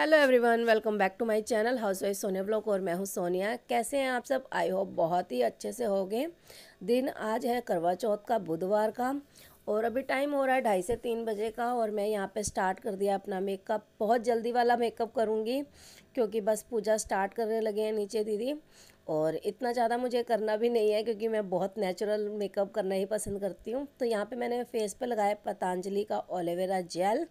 hello everyone welcome back to my channel housewife Sonia blog और मैं हूँ सोनिया कैसे हैं आप सब आई होप बहुत ही अच्छे से होंगे दिन आज है करवा चौथ का बुधवार का और अभी टाइम हो रहा है ढाई से तीन बजे का और मैं यहाँ पे स्टार्ट कर दिया अपना मेकअप बहुत जल्दी वाला मेकअप करूँगी क्योंकि बस पूजा स्टार्ट करने लगे हैं नीचे दीदी और इतना ज़्यादा मुझे करना भी नहीं है क्योंकि मैं बहुत नेचुरल मेकअप करना ही पसंद करती हूँ तो यहाँ पर मैंने फेस पर लगाया पतंजलि का ओलेवेरा जेल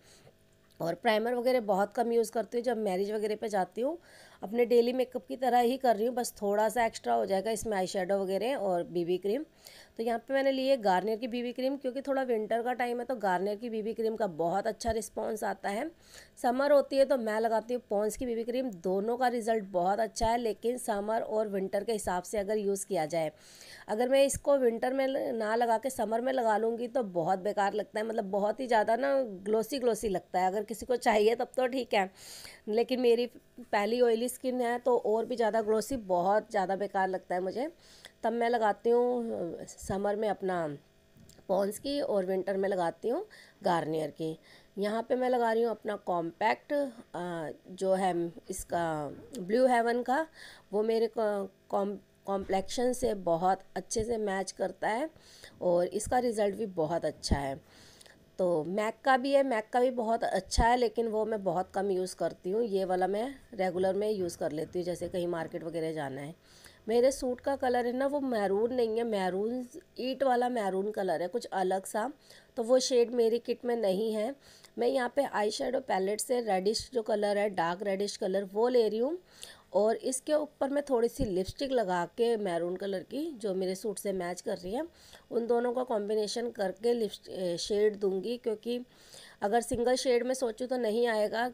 और प्राइमर वगैरह बहुत कम यूज़ करती हूँ जब मैरिज वगैरह पे जाती हूँ अपने डेली मेकअप की तरह ही कर रही हूँ बस थोड़ा सा एक्स्ट्रा हो जाएगा इसमें आई शेडो वगैरह और बीबी क्रीम तो यहाँ पे मैंने लिए गार्नियर की बीबी क्रीम क्योंकि थोड़ा विंटर का टाइम है तो गार्नियर की बीबी क्रीम का बहुत अच्छा रिस्पॉन्स आता है समर होती है तो मैं लगाती हूँ पॉन्स की बीबी क्रीम दोनों का रिज़ल्ट बहुत अच्छा है लेकिन समर और विंटर के हिसाब से अगर यूज़ किया जाए अगर मैं इसको विंटर में ना लगा के समर में लगा लूँगी तो बहुत बेकार लगता है मतलब बहुत ही ज़्यादा ना ग्लोसी ग्लोसी लगता है अगर किसी को चाहिए तब तो ठीक है लेकिन मेरी पहली ऑयली स्किन है तो और भी ज़्यादा ग्लोसी बहुत ज़्यादा बेकार लगता है मुझे तब मैं लगाती हूँ समर में अपना पॉन्स की और विंटर में लगाती हूँ गार्नियर की यहाँ पे मैं लगा रही हूँ अपना कॉम्पैक्ट जो है इसका ब्लू हेवन का वो मेरे कॉम कॉम्प्लेक्शन से बहुत अच्छे से मैच करता है और इसका रिज़ल्ट भी बहुत अच्छा है तो मैक का भी है मैक का भी बहुत अच्छा है लेकिन वो मैं बहुत कम यूज़ करती हूँ ये वाला मैं रेगुलर में यूज़ कर लेती हूँ जैसे कहीं मार्केट वगैरह जाना है मेरे सूट का कलर है ना वो मैरून नहीं है मैरून ईट वाला मैरून कलर है कुछ अलग सा तो वो शेड मेरी किट में नहीं है मैं यहाँ पे आई शेडो पैलेट से रेडिश जो कलर है डार्क रेडिश कलर वो ले रही हूँ और इसके ऊपर मैं थोड़ी सी लिपस्टिक लगा के मैरून कलर की जो मेरे सूट से मैच कर रही है उन दोनों का कॉम्बिनेशन करके लिप शेड दूंगी क्योंकि अगर सिंगल शेड में सोचूं तो नहीं आएगा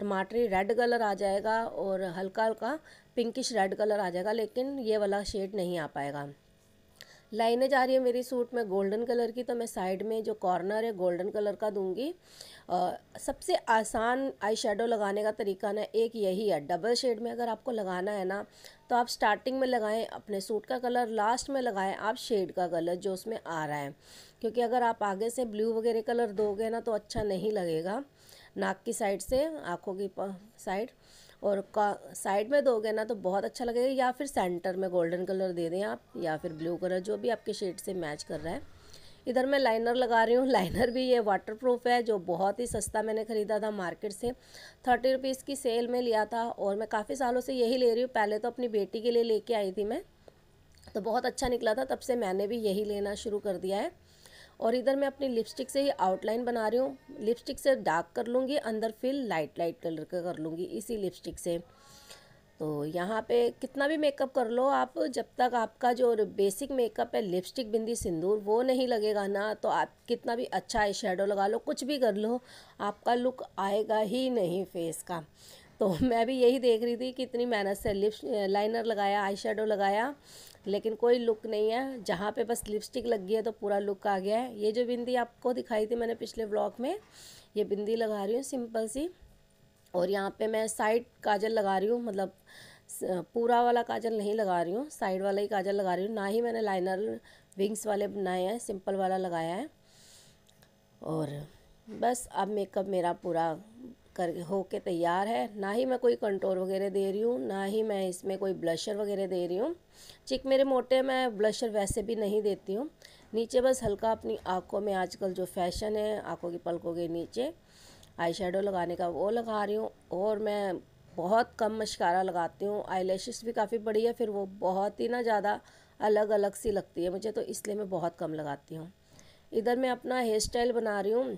टमाटरी रेड कलर आ जाएगा और हल्का हल्का पिंकिश रेड कलर आ जाएगा लेकिन ये वाला शेड नहीं आ पाएगा लाइनें जा रही है मेरी सूट में गोल्डन कलर की तो मैं साइड में जो कॉर्नर है गोल्डन कलर का दूंगी और सबसे आसान आई शेडो लगाने का तरीका ना एक यही है डबल शेड में अगर आपको लगाना है ना तो आप स्टार्टिंग में लगाएं अपने सूट का कलर लास्ट में लगाएं आप शेड का कलर जो उसमें आ रहा है क्योंकि अगर आप आगे से ब्लू वगैरह कलर दोगे ना तो अच्छा नहीं लगेगा नाक की साइड से आँखों की साइड और साइड में दोगे ना तो बहुत अच्छा लगेगा या फिर सेंटर में गोल्डन कलर दे दें आप या फिर ब्लू कलर जो भी आपके शेड से मैच कर रहा है इधर मैं लाइनर लगा रही हूँ लाइनर भी ये वाटर प्रूफ है जो बहुत ही सस्ता मैंने ख़रीदा था मार्केट से थर्टी रुपीज़ की सेल में लिया था और मैं काफ़ी सालों से यही ले रही हूँ पहले तो अपनी बेटी के लिए लेके आई थी मैं तो बहुत अच्छा निकला था तब से मैंने भी यही लेना शुरू कर दिया है और इधर मैं अपनी लिपस्टिक से ही आउटलाइन बना रही हूँ लिपस्टिक से डार्क कर लूँगी अंदर फिर लाइट लाइट कलर का कर लूँगी इसी लिपस्टिक से तो यहाँ पे कितना भी मेकअप कर लो आप जब तक आपका जो बेसिक मेकअप है लिपस्टिक बिंदी सिंदूर वो नहीं लगेगा ना तो आप कितना भी अच्छा आई शेडो लगा लो कुछ भी कर लो आपका लुक आएगा ही नहीं फेस का तो मैं भी यही देख रही थी कि इतनी मेहनत से लिप लाइनर लगाया आई शेडो लगाया लेकिन कोई लुक नहीं है जहाँ पे बस लिपस्टिक लग गई है तो पूरा लुक आ गया है ये जो बिंदी आपको दिखाई थी मैंने पिछले ब्लॉग में ये बिंदी लगा रही हूँ सिंपल सी और यहाँ पे मैं साइड काजल लगा रही हूँ मतलब पूरा वाला काजल नहीं लगा रही हूँ साइड वाला ही काजल लगा रही हूँ ना ही मैंने लाइनर विंग्स वाले बनाए हैं सिंपल वाला लगाया है और बस अब मेकअप मेरा पूरा कर हो के तैयार है ना ही मैं कोई कंट्रोल वगैरह दे रही हूँ ना ही मैं इसमें कोई ब्लशर वगैरह दे रही हूँ चिक मेरे मोटे मैं ब्लशर वैसे भी नहीं देती हूँ नीचे बस हल्का अपनी आँखों में आजकल जो फैशन है आँखों की पलकों के नीचे आई लगाने का वो लगा रही हूँ और मैं बहुत कम मशकारा लगाती हूँ आई भी काफ़ी बड़ी है फिर वो बहुत ही ना ज़्यादा अलग अलग सी लगती है मुझे तो इसलिए मैं बहुत कम लगाती हूँ इधर मैं अपना हेयर स्टाइल बना रही हूँ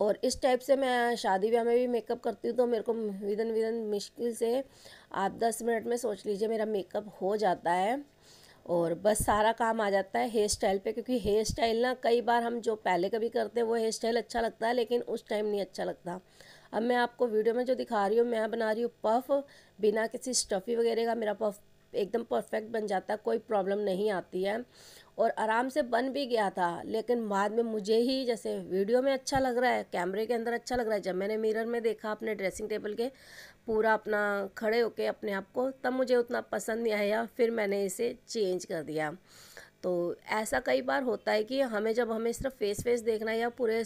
और इस टाइप से मैं शादी ब्याह में भी मेकअप करती हूँ तो मेरे को विदन विदन मुश्किल से आप दस मिनट में सोच लीजिए मेरा मेकअप हो जाता है और बस सारा काम आ जाता है हेयर स्टाइल पे क्योंकि हेयर स्टाइल ना कई बार हम जो पहले कभी करते हैं वो हेयर स्टाइल अच्छा लगता है लेकिन उस टाइम नहीं अच्छा लगता अब मैं आपको वीडियो में जो दिखा रही हूँ मैं बना रही हूँ पफ बिना किसी स्टफ़ी वगैरह का मेरा पफ एकदम परफेक्ट बन जाता है कोई प्रॉब्लम नहीं आती है और आराम से बन भी गया था लेकिन बाद में मुझे ही जैसे वीडियो में अच्छा लग रहा है कैमरे के अंदर अच्छा लग रहा है जब मैंने मिरर में देखा अपने ड्रेसिंग टेबल के पूरा अपना खड़े होके अपने आप को तब मुझे उतना पसंद नहीं आया फिर मैंने इसे चेंज कर दिया तो ऐसा कई बार होता है कि हमें जब हमें सिर्फ फेस फेस देखना है या पूरे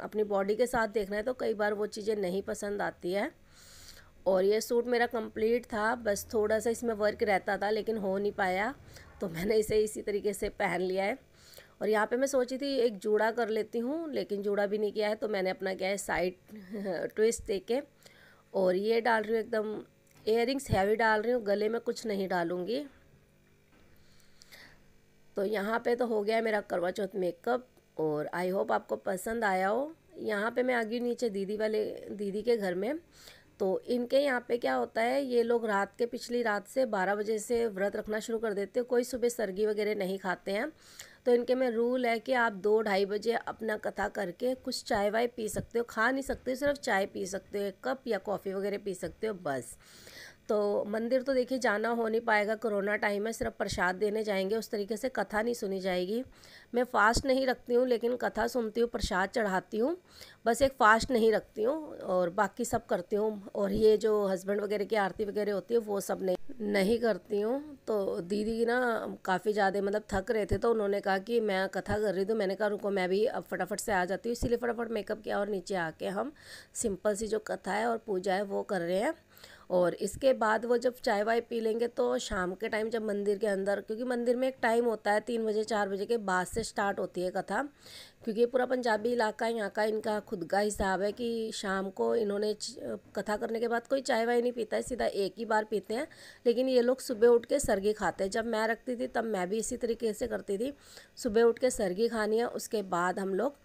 अपनी बॉडी के साथ देखना है तो कई बार वो चीज़ें नहीं पसंद आती है और ये सूट मेरा कंप्लीट था बस थोड़ा सा इसमें वर्क रहता था लेकिन हो नहीं पाया तो मैंने इसे इसी तरीके से पहन लिया है और यहाँ पे मैं सोची थी एक जूड़ा कर लेती हूँ लेकिन जूड़ा भी नहीं किया है तो मैंने अपना क्या है साइड ट्विस्ट दे के और ये डाल रही हूँ एकदम एयर हैवी डाल रही हूँ गले में कुछ नहीं डालूँगी तो यहाँ पर तो हो गया है मेरा करवा चौथ मेकअप और आई होप आपको पसंद आया हो यहाँ पे मैं आ गई नीचे दीदी वाले दीदी के घर में तो इनके यहाँ पे क्या होता है ये लोग रात के पिछली रात से 12 बजे से व्रत रखना शुरू कर देते हैं कोई सुबह सर्गी वगैरह नहीं खाते हैं तो इनके में रूल है कि आप दो ढाई बजे अपना कथा करके कुछ चाय वाय पी सकते हो खा नहीं सकते हो सिर्फ चाय पी सकते हो एक कप या कॉफ़ी वगैरह पी सकते हो बस तो मंदिर तो देखिए जाना हो नहीं पाएगा कोरोना टाइम है सिर्फ प्रसाद देने जाएंगे उस तरीके से कथा नहीं सुनी जाएगी मैं फ़ास्ट नहीं रखती हूँ लेकिन कथा सुनती हूँ प्रसाद चढ़ाती हूँ बस एक फ़ास्ट नहीं रखती हूँ और बाकी सब करती हूँ और ये जो हस्बैंड वगैरह की आरती वगैरह होती है वो सब नहीं नहीं करती हूँ तो दीदी ना काफ़ी ज़्यादा मतलब थक रहे थे तो उन्होंने कहा कि मैं कथा कर रही थी मैंने कहा रुको मैं भी अब फटाफट से आ जाती हूँ इसीलिए फटाफट मेकअप किया और नीचे आके हम सिंपल सी जो कथा है और पूजा है वो कर रहे हैं और इसके बाद वो जब चाय वाय पी लेंगे तो शाम के टाइम जब मंदिर के अंदर क्योंकि मंदिर में एक टाइम होता है तीन बजे चार बजे के बाद से स्टार्ट होती है कथा क्योंकि पूरा पंजाबी इलाका यहाँ का इनका खुद का हिसाब है कि शाम को इन्होंने कथा करने के बाद कोई चाय वाय नहीं पीता है सीधा एक ही बार पीते हैं लेकिन ये लोग सुबह उठ के सरगी खाते हैं जब मैं रखती थी तब मैं भी इसी तरीके से करती थी सुबह उठ के सरगी खानी है उसके बाद हम लोग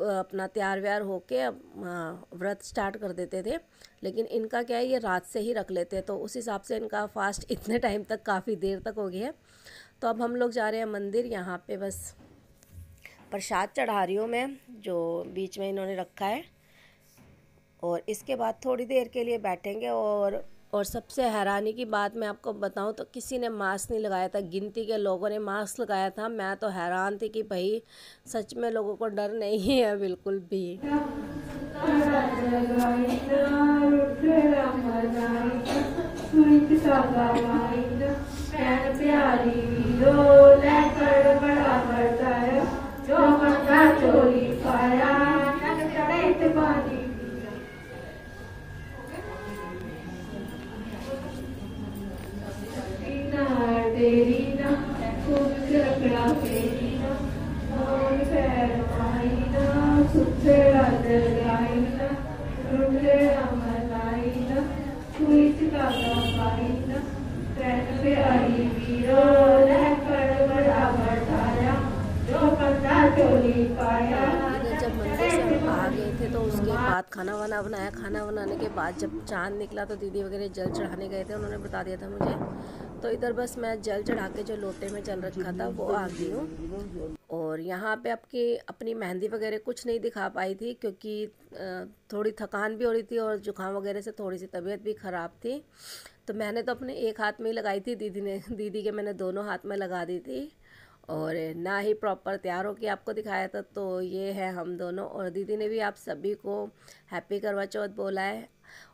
अपना तैयार व्यार होके हाँ, व्रत स्टार्ट कर देते थे लेकिन इनका क्या है ये रात से ही रख लेते हैं तो उस हिसाब से इनका फास्ट इतने टाइम तक काफ़ी देर तक हो गया है तो अब हम लोग जा रहे हैं मंदिर यहाँ पे बस प्रसाद चढ़ा रही हूँ मैं जो बीच में इन्होंने रखा है और इसके बाद थोड़ी देर के लिए बैठेंगे और और सबसे हैरानी की बात मैं आपको बताऊं तो किसी ने मास्क नहीं लगाया था गिनती के लोगों ने मास्क लगाया था मैं तो हैरान थी कि भाई सच में लोगों को डर नहीं है बिल्कुल भी Caterina, Sutra Caterina, Noi Fermaina, Sutra Adelaina, Rudra Amalaina, Kuit Kalapaina, Tenpe Arivira, तो उसके बाद खाना वाना बनाया खाना बनाने के बाद जब चांद निकला तो दीदी वगैरह जल चढ़ाने गए थे उन्होंने बता दिया था मुझे तो इधर बस मैं जल चढ़ा के जो लोटे में जल रखा था वो आ गई हूँ और यहाँ पे आपकी अपनी मेहंदी वगैरह कुछ नहीं दिखा पाई थी क्योंकि थोड़ी थकान भी हो रही थी और जुकाम वगैरह से थोड़ी सी तबीयत भी ख़राब थी तो मैंने तो अपने एक हाथ में ही लगाई थी दीदी ने दीदी के मैंने दोनों हाथ में लगा दी थी और ना ही प्रॉपर तैयार होकर आपको दिखाया था तो ये है हम दोनों और दीदी ने भी आप सभी को हैप्पी करवा चौथ बोला है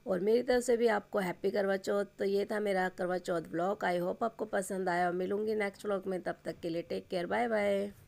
और मेरी तरफ से भी आपको हैप्पी करवा चौथ तो ये था मेरा करवा चौथ ब्लॉग आई होप आपको पसंद आया और मिलूंगी नेक्स्ट ब्लॉग में तब तक के लिए टेक केयर बाय बाय